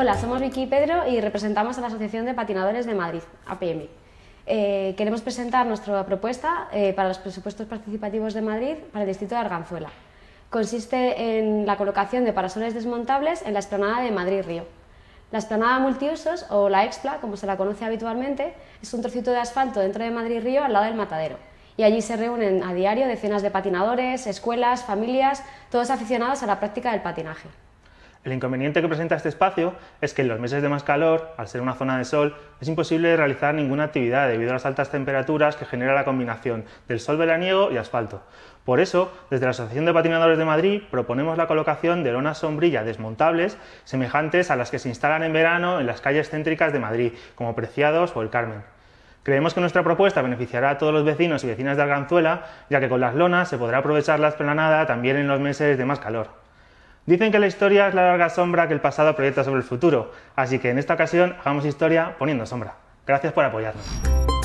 Hola, somos Vicky Pedro y representamos a la Asociación de Patinadores de Madrid, APM. Eh, queremos presentar nuestra propuesta eh, para los presupuestos participativos de Madrid para el distrito de Arganzuela. Consiste en la colocación de parasoles desmontables en la explanada de Madrid-Río. La explanada multiusos, o la Expla, como se la conoce habitualmente, es un trocito de asfalto dentro de Madrid-Río al lado del matadero. Y allí se reúnen a diario decenas de patinadores, escuelas, familias, todos aficionados a la práctica del patinaje. El inconveniente que presenta este espacio es que en los meses de más calor, al ser una zona de sol, es imposible realizar ninguna actividad debido a las altas temperaturas que genera la combinación del sol veraniego y asfalto. Por eso, desde la Asociación de Patinadores de Madrid proponemos la colocación de lonas sombrilla desmontables semejantes a las que se instalan en verano en las calles céntricas de Madrid, como Preciados o El Carmen. Creemos que nuestra propuesta beneficiará a todos los vecinos y vecinas de Arganzuela, ya que con las lonas se podrá aprovechar la explanada también en los meses de más calor. Dicen que la historia es la larga sombra que el pasado proyecta sobre el futuro, así que en esta ocasión hagamos historia poniendo sombra. Gracias por apoyarnos.